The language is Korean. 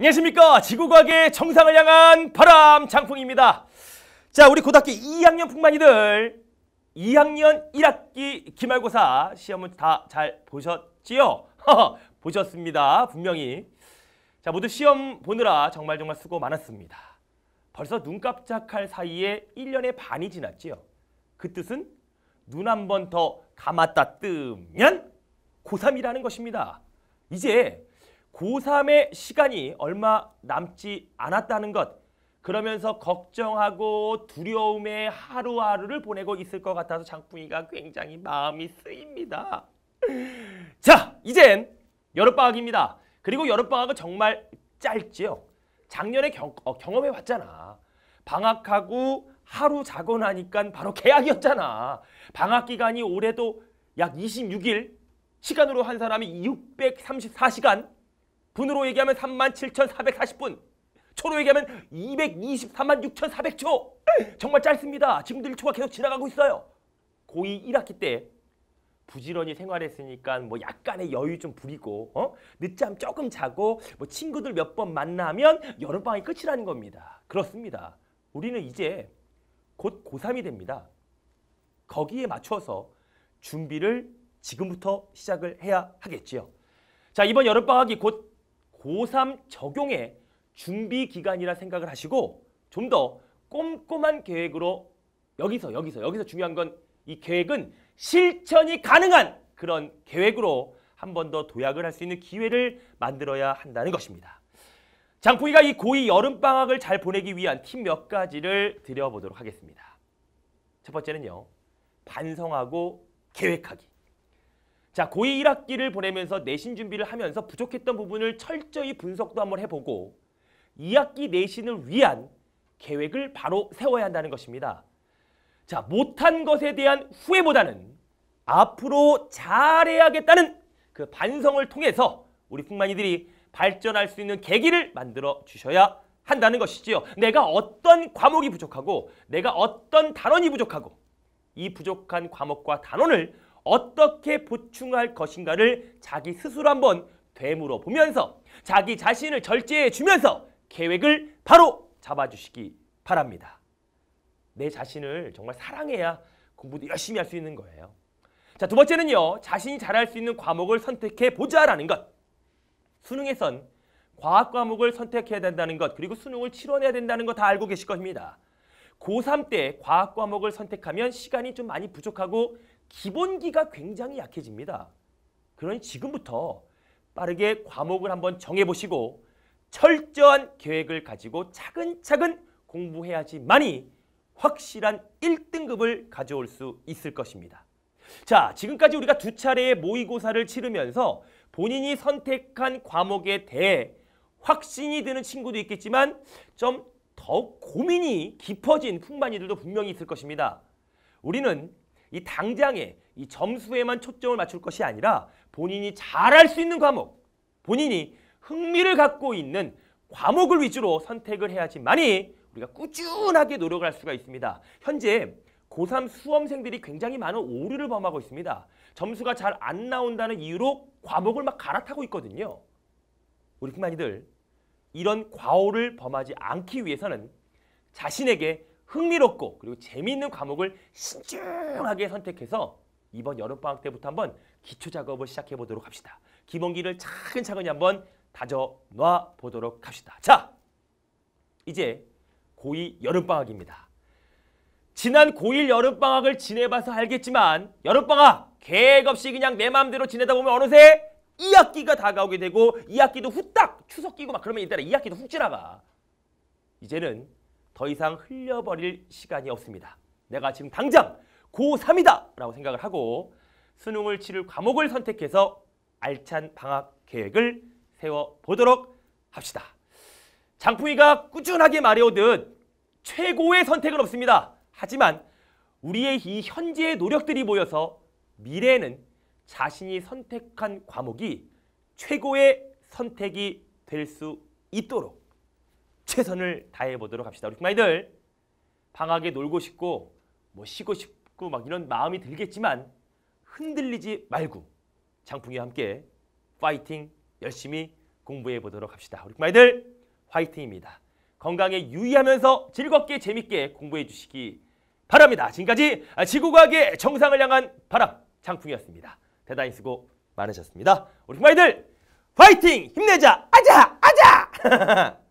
안녕하십니까 지구과학의 정상을 향한 바람 장풍입니다 자 우리 고등학교 2학년 풍만이들 2학년 1학기 기말고사 시험은 다 잘 보셨지요? 보셨습니다 분명히 자 모두 시험 보느라 정말 정말 수고 많았습니다 벌써 눈 깜짝할 사이에 1년의 반이 지났지요 그 뜻은 눈 한 번 더 감았다 뜨면 고3이라는 것입니다 이제 고3의 시간이 얼마 남지 않았다는 것 그러면서 걱정하고 두려움에 하루하루를 보내고 있을 것 같아서 장풍이가 굉장히 마음이 쓰입니다. 자, 이젠 여름방학입니다. 그리고 여름방학은 정말 짧지요. 작년에 경, 어, 경 험해봤잖아 방학하고 하루 자고 나니까 바로 개학이었잖아. 방학 기간이 올해도 약 26일, 시간으로 한 사람이 634시간 분으로 얘기하면 37,440분. 초로 얘기하면 2,236,400초. 정말 짧습니다. 지금도 1초가 계속 지나가고 있어요. 고2 1학기 때 부지런히 생활했으니까 뭐 약간의 여유 좀 부리고 어? 늦잠 조금 자고 뭐 친구들 몇 번 만나면 여름방학이 끝이라는 겁니다. 그렇습니다. 우리는 이제 곧 고3이 됩니다. 거기에 맞춰서 준비를 지금부터 시작을 해야 하겠지요. 자 이번 여름방학이 곧 고3 적용의 준비 기간이라 생각을 하시고 좀 더 꼼꼼한 계획으로 여기서 여기서 여기서 중요한 건 이 계획은 실천이 가능한 그런 계획으로 한 번 더 도약을 할 수 있는 기회를 만들어야 한다는 것입니다. 장풍이가 이 고2 여름방학을 잘 보내기 위한 팁 몇 가지를 드려보도록 하겠습니다. 첫 번째는요. 반성하고 계획하기. 자, 고2 1학기를 보내면서 내신 준비를 하면서 부족했던 부분을 철저히 분석도 한번 해보고 2학기 내신을 위한 계획을 바로 세워야 한다는 것입니다. 자, 못한 것에 대한 후회보다는 앞으로 잘해야겠다는 그 반성을 통해서 우리 풍만이들이 발전할 수 있는 계기를 만들어 주셔야 한다는 것이지요. 내가 어떤 과목이 부족하고 내가 어떤 단원이 부족하고 이 부족한 과목과 단원을 어떻게 보충할 것인가를 자기 스스로 한번 되물어 보면서 자기 자신을 절제해 주면서 계획을 바로 잡아주시기 바랍니다. 내 자신을 정말 사랑해야 공부도 열심히 할 수 있는 거예요. 자, 두 번째는요. 자신이 잘할 수 있는 과목을 선택해 보자라는 것. 수능에선 과학 과목을 선택해야 된다는 것, 그리고 수능을 치러내야 된다는 것 다 알고 계실 것입니다. 고3 때 과학 과목을 선택하면 시간이 좀 많이 부족하고 기본기가 굉장히 약해집니다. 그러니 지금부터 빠르게 과목을 한번 정해보시고 철저한 계획을 가지고 차근차근 공부해야지만이 확실한 1등급을 가져올 수 있을 것입니다. 자, 지금까지 우리가 두 차례의 모의고사를 치르면서 본인이 선택한 과목에 대해 확신이 드는 친구도 있겠지만 좀 더욱 고민이 깊어진 풍반이들도 분명히 있을 것입니다. 우리는 이 당장의 이 점수에만 초점을 맞출 것이 아니라 본인이 잘할 수 있는 과목, 본인이 흥미를 갖고 있는 과목을 위주로 선택을 해야지만이 우리가 꾸준하게 노력을 할 수가 있습니다. 현재 고3 수험생들이 굉장히 많은 오류를 범하고 있습니다. 점수가 잘 안 나온다는 이유로 과목을 막 갈아타고 있거든요. 우리 풍만이들 이런 과오를 범하지 않기 위해서는 자신에게 흥미롭고 그리고 재미있는 과목을 신중하게 선택해서 이번 여름방학 때부터 한번 기초작업을 시작해 보도록 합시다. 기본기를 차근차근히 한번 다져놔 보도록 합시다. 자, 이제 고2 여름방학입니다. 지난 고1 여름방학을 지내봐서 알겠지만 여름방학 계획 없이 그냥 내 마음대로 지내다 보면 어느새 2학기가 다가오게 되고 2학기도 후딱 추석 끼고 막 그러면 일단은 2학기도 훅 지나가. 이제는 더 이상 흘려버릴 시간이 없습니다. 내가 지금 당장 고3이다 라고 생각을 하고 수능을 치를 과목을 선택해서 알찬 방학 계획을 세워보도록 합시다. 장풍이가 꾸준하게 말해오듯 최고의 선택은 없습니다. 하지만 우리의 이 현재의 노력들이 모여서 미래에는 자신이 선택한 과목이 최고의 선택이 될 수 있도록 최선을 다해 보도록 합시다. 우리 많이들 방학에 놀고 싶고 뭐 쉬고 싶고 막 이런 마음이 들겠지만 흔들리지 말고 장풍이와 함께 파이팅 열심히 공부해 보도록 합시다. 우리 많이들 화이팅입니다. 건강에 유의하면서 즐겁게 재밌게 공부해 주시기 바랍니다. 지금까지 지구과학의 정상을 향한 바람 장풍이었습니다. 대단히 수고 많으셨습니다. 우리 마이들 파이팅! 힘내자! 아자! 아자!